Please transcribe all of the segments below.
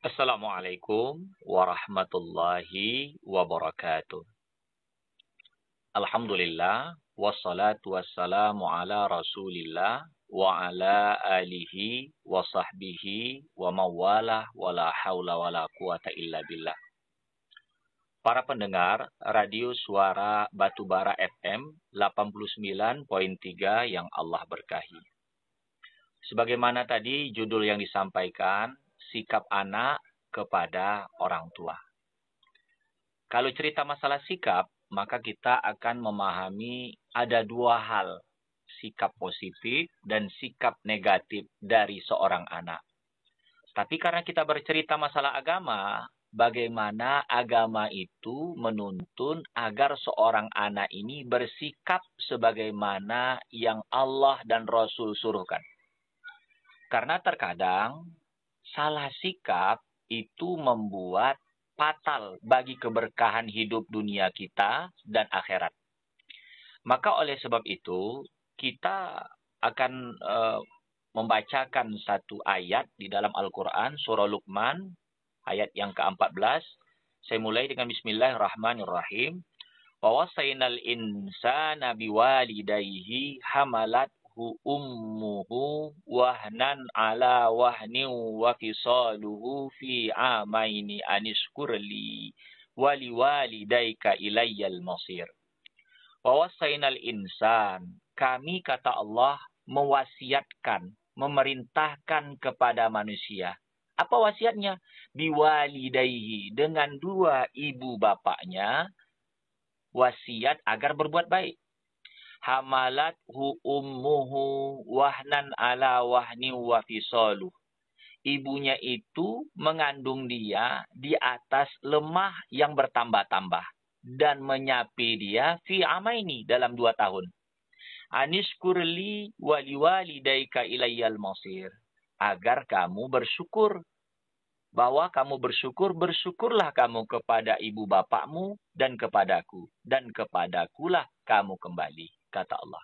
Assalamualaikum warahmatullahi wabarakatuh. Alhamdulillah, wassalatu wassalamu ala rasulillah wa ala alihi wa sahbihi wa mawalah wa la hawla wa la quwata illa billah. Para pendengar, radio suara Batubara FM 89.3 yang Allah berkahi. Sebagaimana tadi judul yang disampaikan, sikap anak kepada orang tua. Kalau cerita masalah sikap, maka kita akan memahami ada dua hal, sikap positif dan sikap negatif dari seorang anak. Tapi karena kita bercerita masalah agama, bagaimana agama itu menuntun agar seorang anak ini bersikap sebagaimana yang Allah dan Rasul suruhkan. Karena terkadang salah sikap itu membuat fatal bagi keberkahan hidup dunia kita dan akhirat. Maka oleh sebab itu kita akan uh, membacakan satu ayat di dalam Al-Quran surah Luqman ayat yang ke-14. Saya mulai dengan Bismillahirrahmanirrahim. Wawasainal insana biwalidayhi hamalat hamalatuhu ummuhu wahnan ala wahnin wa fisaluhu fi amaini anishkur li wa anishkurli waliwalidayka ilayyal masir. Wa wasainal insan, kami kata Allah mewasiatkan, memerintahkan kepada manusia. Apa wasiatnya? Biwalidayhi, dengan dua ibu bapaknya, wasiat agar berbuat baik hu ummuhu wahnan ala wahni wa fisalu. Ibunya itu mengandung dia di atas lemah yang bertambah-tambah dan menyapi dia fi amaini dalam dua tahun. Aniskurli wali daika ilayyal masir. Agar kamu bersyukur bahwa kamu bersyukur, bersyukurlah kamu kepada ibu bapakmu dan kepadaku, dan kepadakulah kamu kembali kata Allah.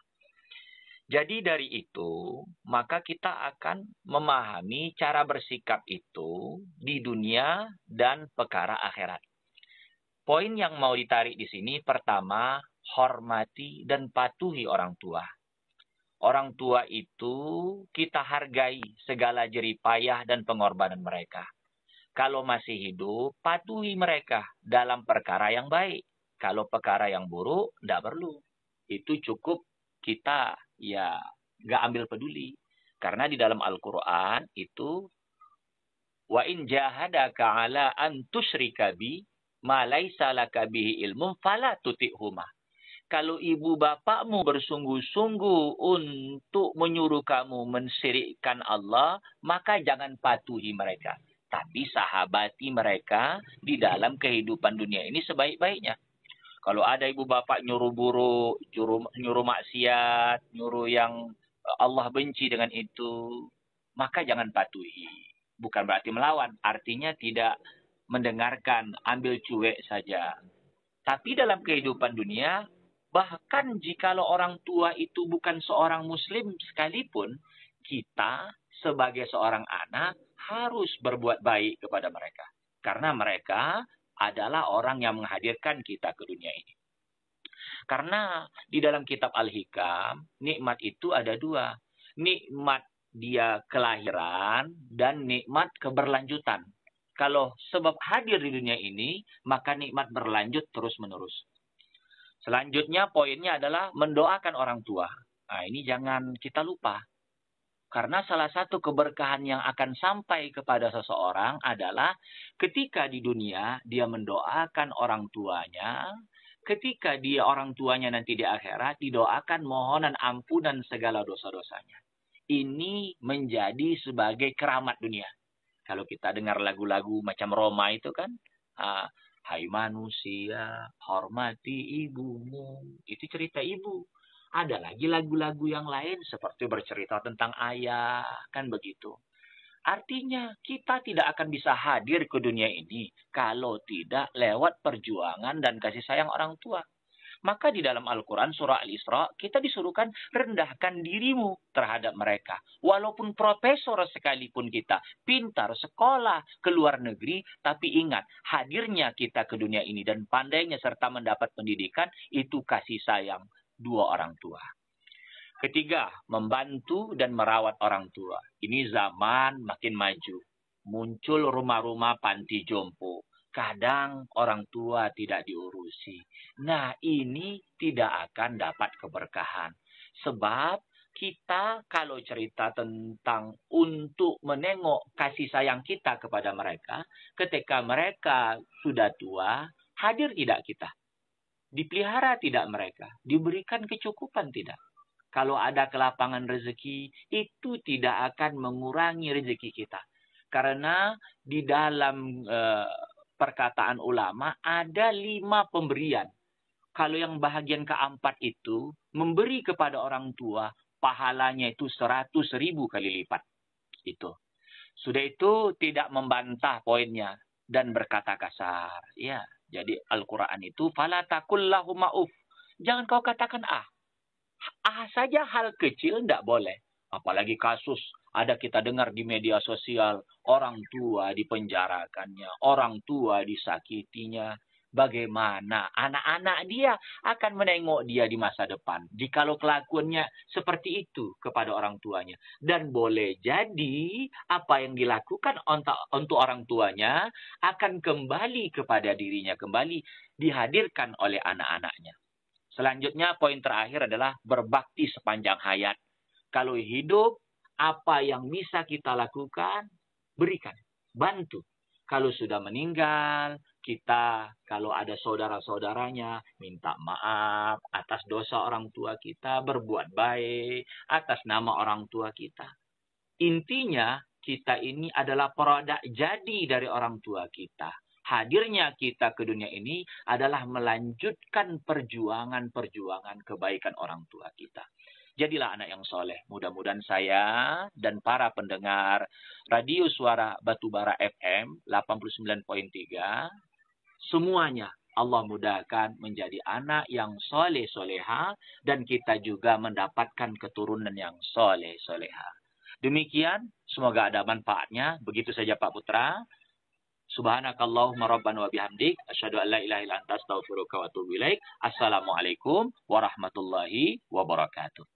Jadi dari itu, maka kita akan memahami cara bersikap itu di dunia dan perkara akhirat. Poin yang mau ditarik di sini pertama, hormati dan patuhi orang tua. Orang tua itu kita hargai segala jeripayah dan pengorbanan mereka. Kalau masih hidup, patuhi mereka dalam perkara yang baik. Kalau perkara yang buruk, tidak perlu itu cukup kita ya nggak ambil peduli karena di dalam Al-Qur'an itu wa in jahadaka ala an tusyrika bi ma laisa laka bihi ilmun fala tuti'huma kalau ibu bapakmu bersungguh-sungguh untuk menyuruh kamu mensirikkan Allah, maka jangan patuhi mereka. Tapi sahabati mereka di dalam kehidupan dunia ini sebaik-baiknya. Kalau ada ibu bapak nyuruh buru, nyuruh, nyuruh maksiat, nyuruh yang Allah benci dengan itu, maka jangan patuhi. Bukan berarti melawan, artinya tidak mendengarkan, ambil cuek saja. Tapi dalam kehidupan dunia, bahkan jikalau orang tua itu bukan seorang muslim sekalipun, kita sebagai seorang anak harus berbuat baik kepada mereka. Karena mereka adalah orang yang menghadirkan kita ke dunia ini. Karena di dalam kitab Al-Hikam, nikmat itu ada dua. Nikmat dia kelahiran dan nikmat keberlanjutan. Kalau sebab hadir di dunia ini, maka nikmat berlanjut terus-menerus. Selanjutnya poinnya adalah mendoakan orang tua. Nah, ini jangan kita lupa. Karena salah satu keberkahan yang akan sampai kepada seseorang adalah ketika di dunia dia mendoakan orang tuanya, ketika dia orang tuanya nanti di akhirat didoakan mohonan ampunan segala dosa-dosanya. Ini menjadi sebagai keramat dunia. Kalau kita dengar lagu-lagu macam Roma itu kan, ah, Hai manusia, hormati ibumu. Itu cerita ibu. Ada lagi lagu-lagu yang lain seperti bercerita tentang ayah, kan begitu. Artinya kita tidak akan bisa hadir ke dunia ini kalau tidak lewat perjuangan dan kasih sayang orang tua. Maka di dalam Al-Quran surah Al-Isra kita disuruhkan rendahkan dirimu terhadap mereka. Walaupun profesor sekalipun kita, pintar sekolah ke luar negeri, tapi ingat hadirnya kita ke dunia ini dan pandainya serta mendapat pendidikan itu kasih sayang dua orang tua. Ketiga, membantu dan merawat orang tua. Ini zaman makin maju. Muncul rumah-rumah panti jompo. Kadang orang tua tidak diurusi. Nah, ini tidak akan dapat keberkahan. Sebab kita kalau cerita tentang untuk menengok kasih sayang kita kepada mereka, ketika mereka sudah tua, hadir tidak kita? Dipelihara tidak mereka? Diberikan kecukupan tidak? Kalau ada kelapangan rezeki, itu tidak akan mengurangi rezeki kita. Karena di dalam e, perkataan ulama ada lima pemberian. Kalau yang bahagian keempat itu memberi kepada orang tua, pahalanya itu seratus ribu kali lipat. Itu. Sudah itu tidak membantah poinnya dan berkata kasar. Ya, jadi Al-Quran itu fala takullahu ma'uf. Jangan kau katakan ah. Ah saja hal kecil tidak boleh. Apalagi kasus ada kita dengar di media sosial. Orang tua dipenjarakannya. Orang tua disakitinya bagaimana anak-anak dia akan menengok dia di masa depan jikalau kelakuannya seperti itu kepada orang tuanya dan boleh jadi apa yang dilakukan untuk orang tuanya akan kembali kepada dirinya kembali dihadirkan oleh anak-anaknya selanjutnya poin terakhir adalah berbakti sepanjang hayat kalau hidup apa yang bisa kita lakukan berikan bantu kalau sudah meninggal, kita kalau ada saudara-saudaranya minta maaf atas dosa orang tua kita, berbuat baik atas nama orang tua kita. Intinya kita ini adalah produk jadi dari orang tua kita. Hadirnya kita ke dunia ini adalah melanjutkan perjuangan-perjuangan kebaikan orang tua kita. Jadilah anak yang soleh. Mudah-mudahan saya dan para pendengar Radio Suara Batubara FM 89.3 semuanya Allah mudahkan menjadi anak yang soleh soleha dan kita juga mendapatkan keturunan yang soleh soleha. Demikian, semoga ada manfaatnya. Begitu saja Pak Putra. Subhanakallahumma rabbana wa bihamdik. Asyadu an la ilaha illa anta astaghfiruka wa atubu ilaik. Assalamualaikum warahmatullahi wabarakatuh.